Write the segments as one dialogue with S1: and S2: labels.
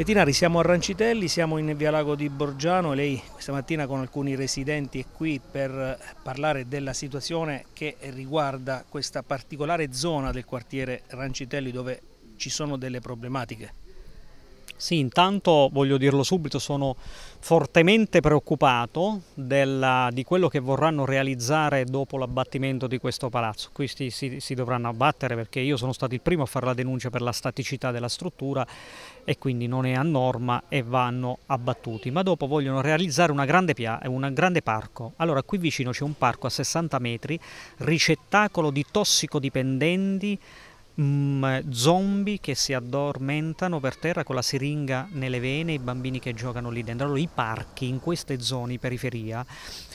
S1: Pettinari, siamo a Rancitelli, siamo in via Lago di Borgiano, lei questa mattina con alcuni residenti è qui per parlare della situazione che riguarda questa particolare zona del quartiere Rancitelli dove ci sono delle problematiche.
S2: Sì, intanto voglio dirlo subito, sono fortemente preoccupato della, di quello che vorranno realizzare dopo l'abbattimento di questo palazzo. Qui si, si, si, dovranno abbattere perché io sono stato il primo a fare la denuncia per la staticità della struttura e quindi non è a norma e vanno abbattuti. Ma dopo vogliono realizzare eh, un grande, grande parco. Allora qui vicino c'è un parco a 60 metri, ricettacolo di tossicodipendenti mh, mm, eh, zombie che si addormentano per terra con la siringa nelle vene, i bambini che giocano lì dentro. Allora, i parchi in queste zone, periferia,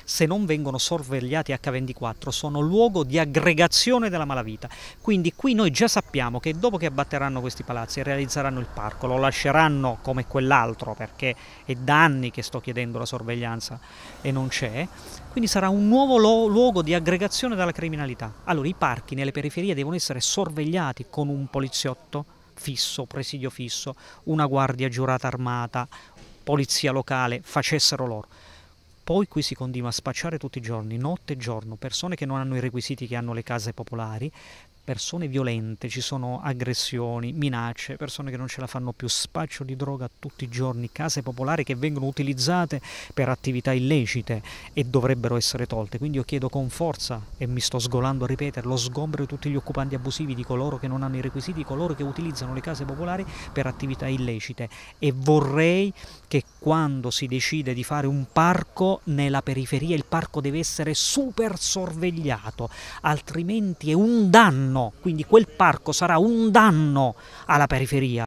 S2: se non vengono sorvegliati H24, sono luogo di aggregazione della malavita. Quindi qui noi già sappiamo che dopo che abbatteranno questi palazzi e realizzeranno il parco, lo lasceranno come quell'altro, perché è da anni che sto chiedendo la sorveglianza e non c'è, quindi sarà un nuovo luogo di aggregazione della criminalità. Allora i parchi nelle periferie devono essere sorvegliati impegnati con un poliziotto fisso, presidio fisso, una guardia giurata armata, polizia locale, facessero loro. Poi qui si continua a spacciare tutti i giorni, notte e giorno, persone che non hanno i requisiti che hanno le case popolari, persone violente, ci sono aggressioni, minacce, persone che non ce la fanno più, spaccio di droga tutti i giorni, case popolari che vengono utilizzate per attività illecite e dovrebbero essere tolte. Quindi io chiedo con forza, e mi sto sgolando a ripetere, lo sgombro di tutti gli occupanti abusivi, di coloro che non hanno i requisiti, di coloro che utilizzano le case popolari per attività illecite. E vorrei che quando si decide di fare un parco nella periferia, il parco deve essere super sorvegliato, altrimenti è un danno danno, quindi quel parco sarà un danno alla periferia.